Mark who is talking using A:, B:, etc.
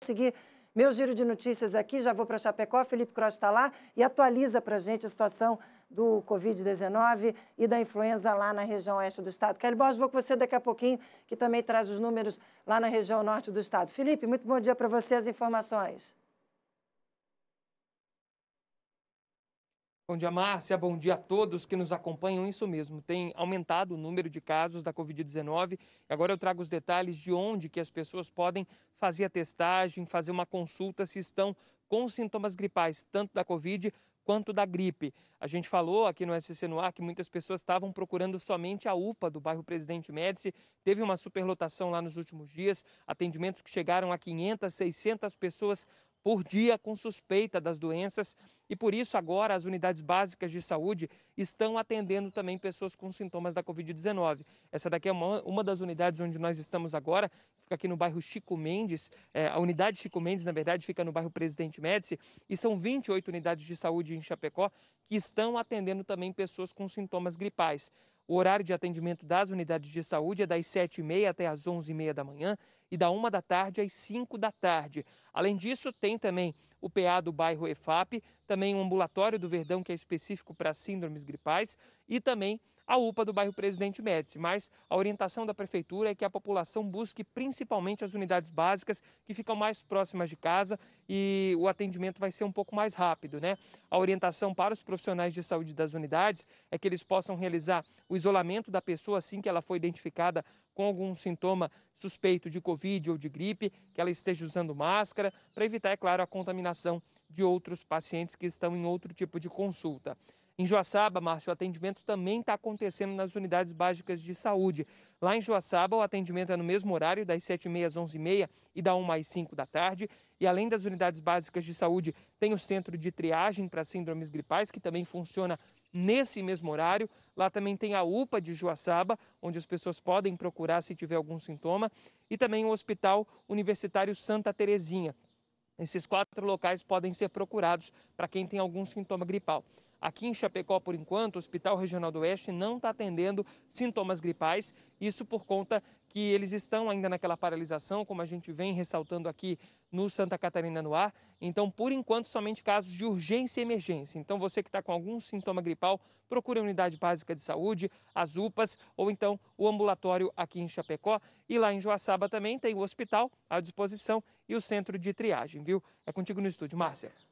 A: seguir meu giro de notícias aqui, já vou para Chapecó, Felipe Cross está lá e atualiza para a gente a situação do Covid-19 e da influenza lá na região oeste do estado. Kelly Borges, vou com você daqui a pouquinho, que também traz os números lá na região norte do estado. Felipe, muito bom dia para você, as informações.
B: Bom dia, Márcia. Bom dia a todos que nos acompanham. Isso mesmo, tem aumentado o número de casos da Covid-19. Agora eu trago os detalhes de onde que as pessoas podem fazer a testagem, fazer uma consulta se estão com sintomas gripais, tanto da Covid quanto da gripe. A gente falou aqui no SC Noir que muitas pessoas estavam procurando somente a UPA do bairro Presidente Médici. Teve uma superlotação lá nos últimos dias, atendimentos que chegaram a 500, 600 pessoas por dia com suspeita das doenças e por isso agora as unidades básicas de saúde estão atendendo também pessoas com sintomas da Covid-19. Essa daqui é uma, uma das unidades onde nós estamos agora, fica aqui no bairro Chico Mendes, é, a unidade Chico Mendes, na verdade, fica no bairro Presidente Médici e são 28 unidades de saúde em Chapecó que estão atendendo também pessoas com sintomas gripais. O horário de atendimento das unidades de saúde é das 7h30 até as 11h30 da manhã e da 1 da tarde às 5 da tarde. Além disso, tem também o PA do bairro EFAP, também o um ambulatório do Verdão, que é específico para síndromes gripais, e também a UPA do bairro Presidente Médici, mas a orientação da prefeitura é que a população busque principalmente as unidades básicas que ficam mais próximas de casa e o atendimento vai ser um pouco mais rápido, né? A orientação para os profissionais de saúde das unidades é que eles possam realizar o isolamento da pessoa assim que ela foi identificada com algum sintoma suspeito de Covid ou de gripe, que ela esteja usando máscara, para evitar, é claro, a contaminação de outros pacientes que estão em outro tipo de consulta. Em Joaçaba, Márcio, o atendimento também está acontecendo nas unidades básicas de saúde. Lá em Joaçaba, o atendimento é no mesmo horário, das 7h30 às 11h30 e da 1 às 5 da tarde. E além das unidades básicas de saúde, tem o centro de triagem para síndromes gripais, que também funciona nesse mesmo horário. Lá também tem a UPA de Joaçaba, onde as pessoas podem procurar se tiver algum sintoma. E também o Hospital Universitário Santa Terezinha. Esses quatro locais podem ser procurados para quem tem algum sintoma gripal. Aqui em Chapecó, por enquanto, o Hospital Regional do Oeste não está atendendo sintomas gripais, isso por conta que eles estão ainda naquela paralisação, como a gente vem ressaltando aqui no Santa Catarina no ar. Então, por enquanto, somente casos de urgência e emergência. Então, você que está com algum sintoma gripal, procure a unidade básica de saúde, as UPAs ou então o ambulatório aqui em Chapecó. E lá em Joaçaba também tem o hospital à disposição e o centro de triagem, viu? É contigo no estúdio, Márcia.